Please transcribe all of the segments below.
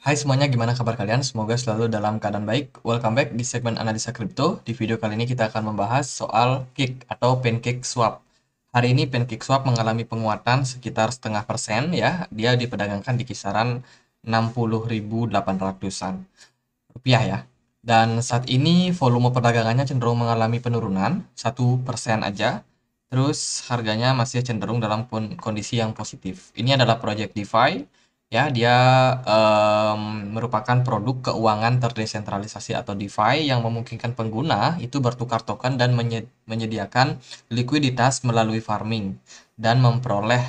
Hai semuanya, gimana kabar kalian? Semoga selalu dalam keadaan baik. Welcome back di segmen analisa kripto. Di video kali ini kita akan membahas soal kick atau pancake swap. Hari ini pancake swap mengalami penguatan sekitar setengah persen ya. Dia diperdagangkan di kisaran 60.800-an rupiah ya. Dan saat ini volume perdagangannya cenderung mengalami penurunan, satu persen aja. Terus harganya masih cenderung dalam kondisi yang positif. Ini adalah project DeFi ya dia um, merupakan produk keuangan terdesentralisasi atau DeFi yang memungkinkan pengguna itu bertukar token dan menyediakan likuiditas melalui farming dan memperoleh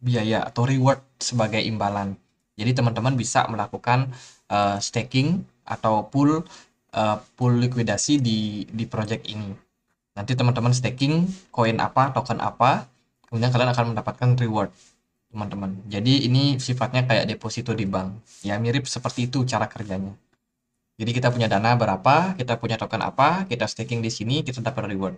biaya atau reward sebagai imbalan. Jadi teman-teman bisa melakukan uh, staking atau pool uh, pool likuidasi di di project ini. Nanti teman-teman staking koin apa, token apa, kemudian kalian akan mendapatkan reward teman-teman. Jadi ini sifatnya kayak deposito di bank. Ya mirip seperti itu cara kerjanya. Jadi kita punya dana berapa, kita punya token apa, kita staking di sini, kita dapat reward.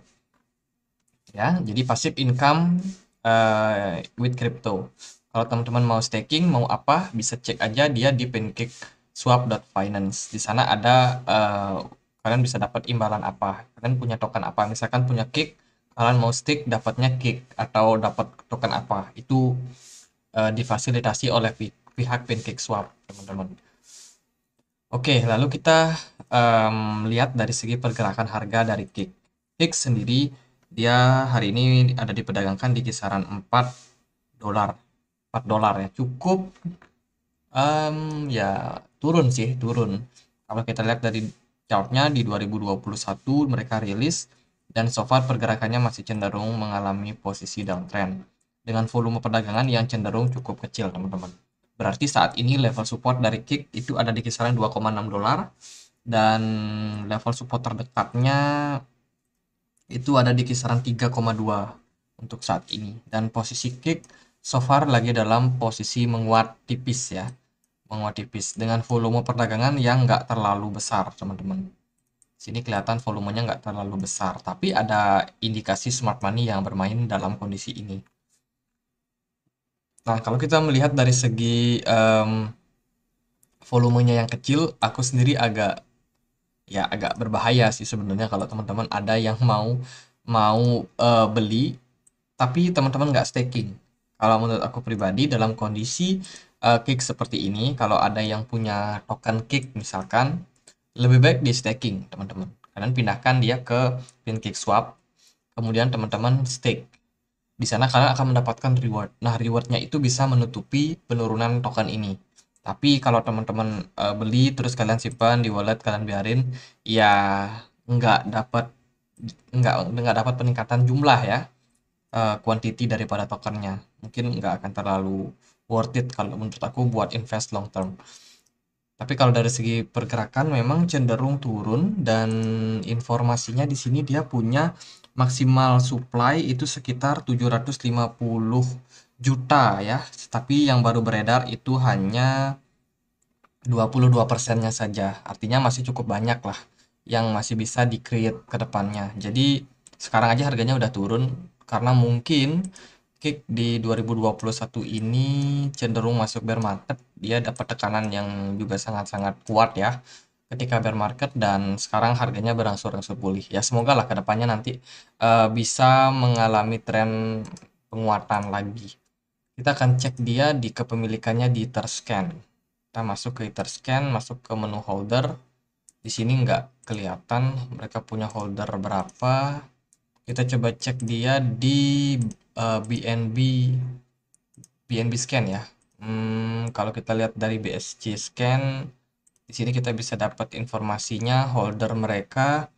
Ya, jadi passive income uh, with crypto. Kalau teman-teman mau staking, mau apa, bisa cek aja dia di pancake swap.finance. Di sana ada uh, kalian bisa dapat imbalan apa. Kalian punya token apa? Misalkan punya kick, kalian mau stake dapatnya kick atau dapat token apa. Itu uh, difasilitasi oleh pi pihak Swap teman-teman. Oke, lalu kita um, lihat dari segi pergerakan harga dari Cake Kick sendiri dia hari ini ada diperdagangkan di kisaran 4 dolar. 4 dolar ya, cukup um, ya turun sih, turun. Kalau kita lihat dari chartnya di 2021 mereka rilis dan so far pergerakannya masih cenderung mengalami posisi downtrend dengan volume perdagangan yang cenderung cukup kecil teman-teman. Berarti saat ini level support dari kick itu ada di kisaran 2,6 dolar dan level support terdekatnya itu ada di kisaran 3,2 untuk saat ini dan posisi kick so far lagi dalam posisi menguat tipis ya menguat tipis dengan volume perdagangan yang nggak terlalu besar teman-teman sini kelihatan volumenya nggak terlalu besar tapi ada indikasi smart money yang bermain dalam kondisi ini Nah, kalau kita melihat dari segi, um, volumenya yang kecil, aku sendiri agak ya agak berbahaya sih sebenarnya kalau teman-teman ada yang mau mau, uh, beli, tapi teman-teman nggak staking. Kalau menurut aku pribadi dalam kondisi, uh, kick seperti ini, kalau ada yang punya token kick misalkan, lebih baik di-staking teman-teman. Kalian pindahkan dia ke pin kick swap kemudian teman-teman stake. Di sana kalian akan mendapatkan reward. Nah, rewardnya itu bisa menutupi penurunan token ini. Tapi kalau teman-teman uh, beli terus kalian simpan di wallet kalian biarin, ya nggak dapat nggak nggak dapat peningkatan jumlah ya uh, quantity daripada tokennya mungkin nggak akan terlalu worth it kalau menurut aku buat invest long term tapi kalau dari segi pergerakan memang cenderung turun dan informasinya di sini dia punya maksimal supply itu sekitar 750 juta ya. Tapi yang baru beredar itu hanya 22 persennya saja. Artinya masih cukup banyak lah yang masih bisa di-create ke depannya. Jadi sekarang aja harganya udah turun karena mungkin kick di 2021 ini cenderung masuk bear market dia dapat tekanan yang juga sangat-sangat kuat ya ketika bear market dan sekarang harganya berangsur-angsur pulih ya semoga lah kedepannya nanti uh, bisa mengalami tren penguatan lagi kita akan cek dia di kepemilikannya di terscan. kita masuk ke terscan, masuk ke menu holder di sini nggak kelihatan mereka punya holder berapa kita coba cek dia di uh, eh, BNB BNB scan ya hmm, kalau kita lihat dari BSC scan di sini kita bisa dapat informasinya holder mereka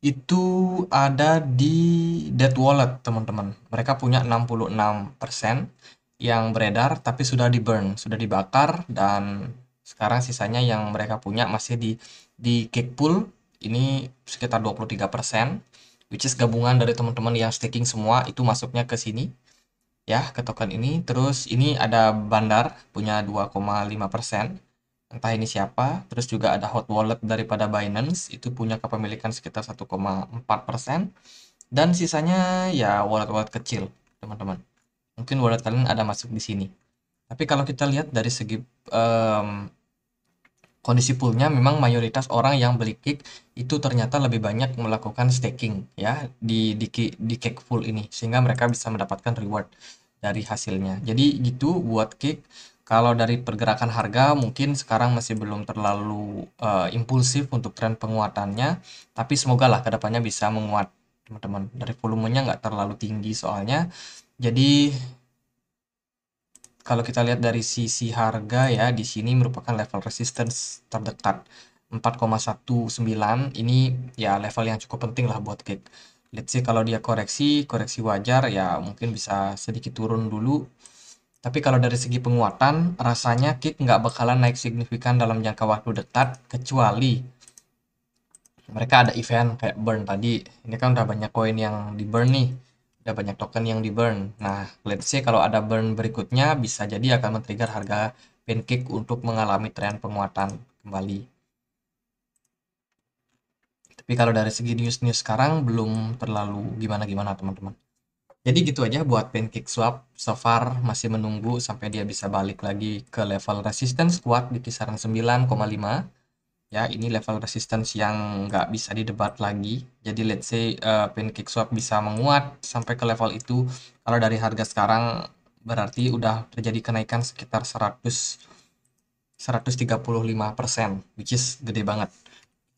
itu ada di dead wallet teman-teman mereka punya 66% yang beredar tapi sudah di burn sudah dibakar dan sekarang sisanya yang mereka punya masih di di cake pool ini sekitar 23% which is gabungan dari teman-teman yang staking semua itu masuknya ke sini ya ke token ini terus ini ada bandar punya 2,5% entah ini siapa terus juga ada hot wallet daripada Binance itu punya kepemilikan sekitar 1,4% dan sisanya ya wallet-wallet kecil teman-teman mungkin wallet kalian ada masuk di sini tapi kalau kita lihat dari segi um, kondisi poolnya memang mayoritas orang yang beli kick itu ternyata lebih banyak melakukan staking ya di di di kick pool ini sehingga mereka bisa mendapatkan reward dari hasilnya jadi gitu buat kick kalau dari pergerakan harga mungkin sekarang masih belum terlalu uh, impulsif untuk tren penguatannya tapi semoga lah kedepannya bisa menguat teman-teman dari volumenya nggak terlalu tinggi soalnya jadi kalau kita lihat dari sisi harga ya, di sini merupakan level resistance terdekat. 4,19 ini ya level yang cukup penting lah buat cake. Let's see kalau dia koreksi, koreksi wajar ya mungkin bisa sedikit turun dulu. Tapi kalau dari segi penguatan, rasanya kick nggak bakalan naik signifikan dalam jangka waktu dekat, kecuali mereka ada event kayak burn tadi. Ini kan udah banyak koin yang di burn nih ada banyak token yang di burn. Nah, let's say kalau ada burn berikutnya bisa jadi akan men-trigger harga pancake untuk mengalami tren penguatan kembali. Tapi kalau dari segi news-news sekarang belum terlalu gimana-gimana teman-teman. Jadi gitu aja buat pancake swap. So far masih menunggu sampai dia bisa balik lagi ke level resistance kuat di kisaran 9,5 ya ini level resistance yang nggak bisa didebat lagi jadi let's say uh, pancake swap bisa menguat sampai ke level itu kalau dari harga sekarang berarti udah terjadi kenaikan sekitar 100 135% which is gede banget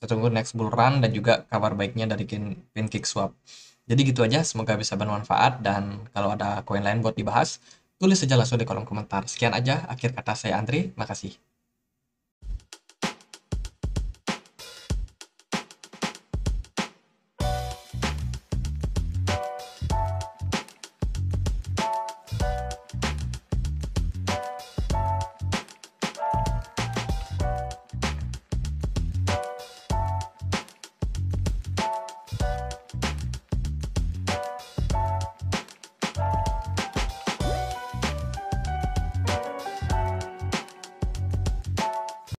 kita tunggu next bull run dan juga kabar baiknya dari pancake swap jadi gitu aja semoga bisa bermanfaat dan kalau ada koin lain buat dibahas tulis saja langsung di kolom komentar sekian aja akhir kata saya Andri makasih